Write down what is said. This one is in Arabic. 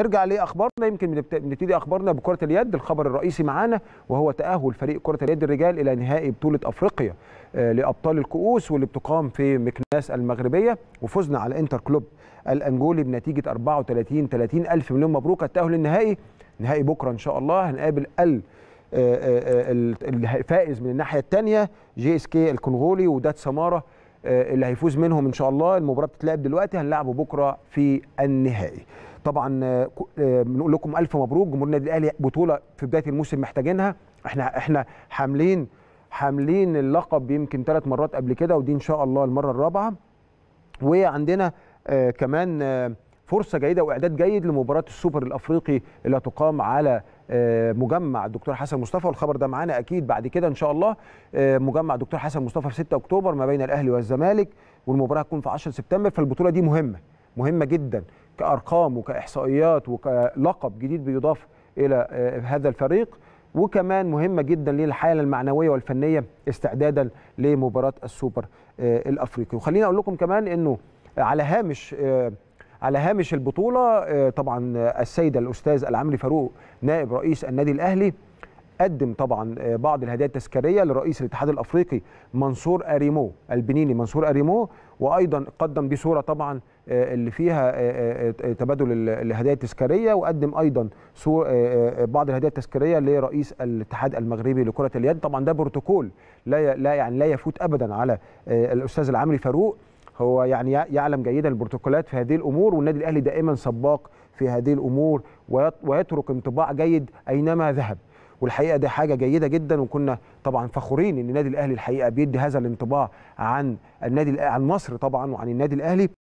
نرجع لاخبارنا يمكن نبتدي اخبارنا بكره اليد الخبر الرئيسي معانا وهو تاهل فريق كره اليد الرجال الى نهائي بطوله افريقيا آه، لابطال الكؤوس واللي بتقام في مكناس المغربيه وفزنا على انتر كلوب الانجولي بنتيجه 34 30 الف مليون مبروك التاهل النهائي نهائي بكره ان شاء الله هنقابل ال آه، آه، الفائز من الناحيه الثانيه جي اس كي الكونغولي ودات سماره اللي هيفوز منهم ان شاء الله المباراه بتتلعب دلوقتي هنلعبه بكره في النهائي طبعا آه، آه، بنقول لكم الف مبروك جمهور النادي الاهلي بطوله في بدايه الموسم محتاجينها احنا احنا حاملين حاملين اللقب يمكن ثلاث مرات قبل كده ودي ان شاء الله المره الرابعه وعندنا آه، كمان فرصه جيده واعداد جيد لمباراه السوبر الافريقي اللي هتقام على مجمع الدكتور حسن مصطفى والخبر ده معانا اكيد بعد كده ان شاء الله مجمع الدكتور حسن مصطفى في 6 اكتوبر ما بين الاهلي والزمالك والمباراه هتكون في 10 سبتمبر فالبطوله دي مهمه مهمه جدا كارقام وكاحصائيات وكلقب جديد بيضاف الى آه، هذا الفريق وكمان مهمه جدا للحاله المعنويه والفنيه استعدادا لمباراه السوبر آه، الافريقي وخليني اقول لكم كمان انه على هامش آه، على هامش البطوله طبعا السيد الاستاذ العمري فاروق نائب رئيس النادي الاهلي قدم طبعا آه، بعض الهدايا التذكاريه لرئيس الاتحاد الافريقي منصور اريمو البنيني منصور اريمو وايضا قدم دي صوره طبعا آه، اللي فيها آه، تبادل الهدايا التذكاريه وقدم ايضا صور بعض الهدايا التذكاريه لرئيس الاتحاد المغربي لكره اليد طبعا ده بروتوكول لا لا يعني لا يفوت ابدا على الاستاذ العمري فاروق هو يعني يعلم جيدا البروتوكولات في هذه الامور والنادي الاهلي دائما سباق في هذه الامور ويترك انطباع جيد اينما ذهب والحقيقه دي حاجه جيده جدا وكنا طبعا فخورين ان النادي الاهلي الحقيقه بيدي هذا الانطباع عن النادي عن مصر طبعا وعن النادي الاهلي